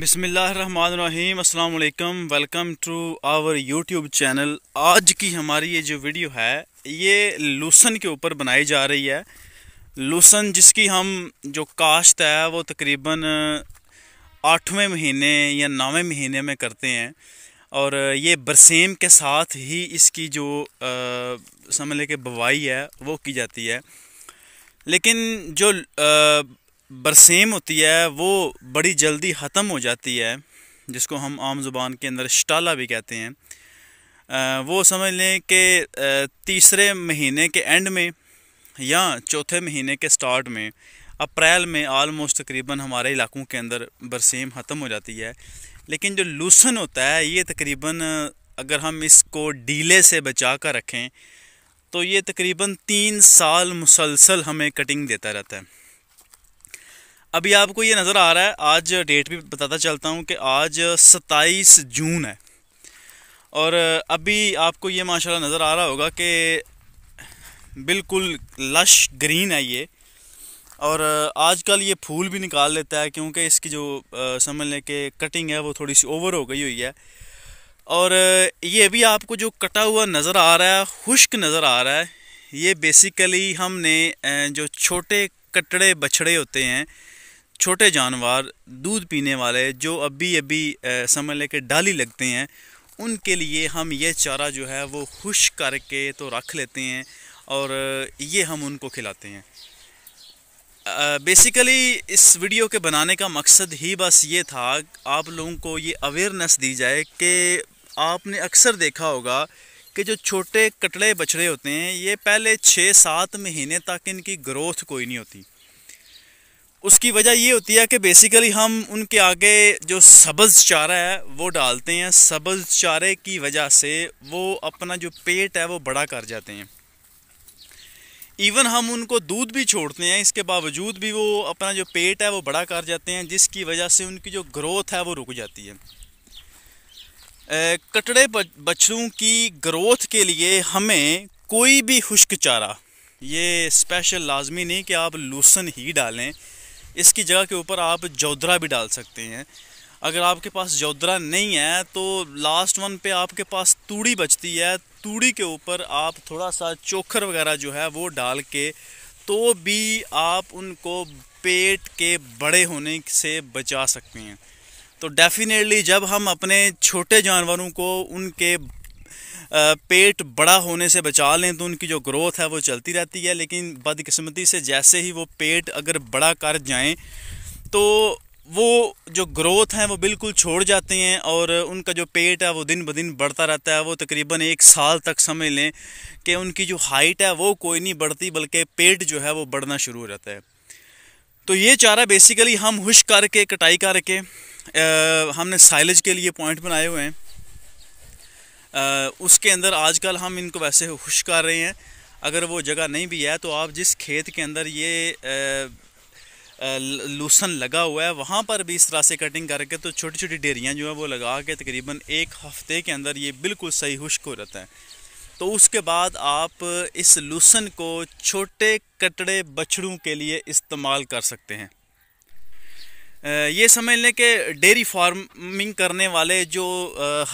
बिसमीम् अल्लाम welcome to our YouTube channel आज की हमारी ये जो वीडियो है ये लूसन के ऊपर बनाई जा रही है लूसन जिसकी हम जो काश्त है वो तकरीबन आठवें महीने या नौवें महीने में करते हैं और ये बरसेम के साथ ही इसकी जो समझ लें कि बवाई है वो की जाती है लेकिन जो आ, बरसेम होती है वो बड़ी जल्दी ख़त्म हो जाती है जिसको हम आम ज़ुबान के अंदर शटाला भी कहते हैं वो समझ लें कि तीसरे महीने के एंड में या चौथे महीने के स्टार्ट में अप्रैल में आलमोस्ट तकरीबन हमारे इलाकों के अंदर बरसीम ख़त्म हो जाती है लेकिन जो लूसन होता है ये तकरीबन अगर हम इसको डीले से बचा कर रखें तो ये तकरीबन तीन साल मुसलसल हमें कटिंग देता रहता है अभी आपको ये नज़र आ रहा है आज डेट भी बताता चलता हूँ कि आज सत्ताईस जून है और अभी आपको ये माशाल्लाह नज़र आ रहा होगा कि बिल्कुल लश ग्रीन है ये और आजकल ये फूल भी निकाल लेता है क्योंकि इसकी जो समझ लें कि कटिंग है वो थोड़ी सी ओवर हो गई हुई है और ये भी आपको जो कटा हुआ नज़र आ रहा है खुश्क नज़र आ रहा है ये बेसिकली हमने जो छोटे कटड़े बछड़े होते हैं छोटे जानवर दूध पीने वाले जो अभी अभी समझ लें कि डाली लगते हैं उनके लिए हम ये चारा जो है वो खुश करके तो रख लेते हैं और ये हम उनको खिलाते हैं बेसिकली इस वीडियो के बनाने का मकसद ही बस ये था आप लोगों को ये अवेयरनेस दी जाए कि आपने अक्सर देखा होगा कि जो छोटे कटड़े बछड़े होते हैं ये पहले छः सात महीने तक इनकी ग्रोथ कोई नहीं होती उसकी वजह ये होती है कि बेसिकली हम उनके आगे जो सब्ज़ चारा है वो डालते हैं सब्ज़ चारे की वजह से वो अपना जो पेट है वो बड़ा कर जाते हैं इवन हम उनको दूध भी छोड़ते हैं इसके बावजूद भी वो अपना जो पेट है वो बड़ा कर जाते हैं जिसकी वजह से उनकी जो ग्रोथ है वो रुक जाती है कटड़े बछड़ों की ग्रोथ के लिए हमें कोई भी खुश्क चारा ये स्पेशल लाजमी नहीं कि आप लूसन ही डालें इसकी जगह के ऊपर आप जोधरा भी डाल सकते हैं अगर आपके पास जोधरा नहीं है तो लास्ट वन पे आपके पास तूड़ी बचती है तूड़ी के ऊपर आप थोड़ा सा चोखर वगैरह जो है वो डाल के तो भी आप उनको पेट के बड़े होने से बचा सकते हैं तो डेफ़िनेटली जब हम अपने छोटे जानवरों को उनके पेट बड़ा होने से बचा लें तो उनकी जो ग्रोथ है वो चलती रहती है लेकिन बदकिस्मती से जैसे ही वो पेट अगर बड़ा कर जाएं तो वो जो ग्रोथ हैं वो बिल्कुल छोड़ जाते हैं और उनका जो पेट है वो दिन ब दिन बढ़ता रहता है वो तकरीबन एक साल तक समझ लें कि उनकी जो हाइट है वो कोई नहीं बढ़ती बल्कि पेट जो है वो बढ़ना शुरू हो जाता है तो ये चारा बेसिकली हम हुश करके कटाई करके आ, हमने साइलेज के लिए पॉइंट बनाए हुए हैं उसके अंदर आजकल हम इनको वैसे खुश कर रहे हैं अगर वो जगह नहीं भी है तो आप जिस खेत के अंदर ये लूसन लगा हुआ है वहाँ पर भी इस तरह से कटिंग करके तो छोटी छोटी डेरियाँ जो है वो लगा के तकरीबन एक हफ्ते के अंदर ये बिल्कुल सही खुश्क हो जाता है तो उसके बाद आप इस लूसन को छोटे कटड़े बछड़ों के लिए इस्तेमाल कर सकते हैं ये समझ लें कि डेयरी फार्मिंग करने वाले जो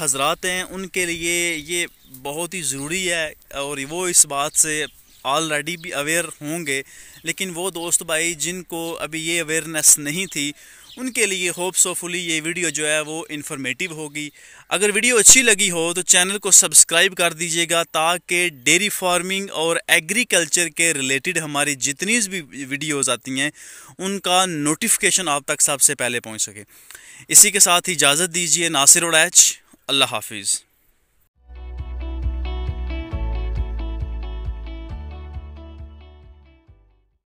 हजरात हैं उनके लिए ये बहुत ही ज़रूरी है और वो इस बात से ऑलरेडी भी अवेयर होंगे लेकिन वो दोस्त भाई जिनको अभी ये अवेयरनेस नहीं थी उनके लिए होप्स फुली ये वीडियो जो है वो इन्फॉर्मेटिव होगी अगर वीडियो अच्छी लगी हो तो चैनल को सब्सक्राइब कर दीजिएगा ताकि डेयरी फार्मिंग और एग्रीकल्चर के रिलेटेड हमारी जितनी भी वीडियोज़ आती हैं उनका नोटिफिकेशन आप तक सबसे पहले पहुँच सके इसी के साथ इजाज़त दीजिए नासिर उड़ैच अल्लाह हाफिज़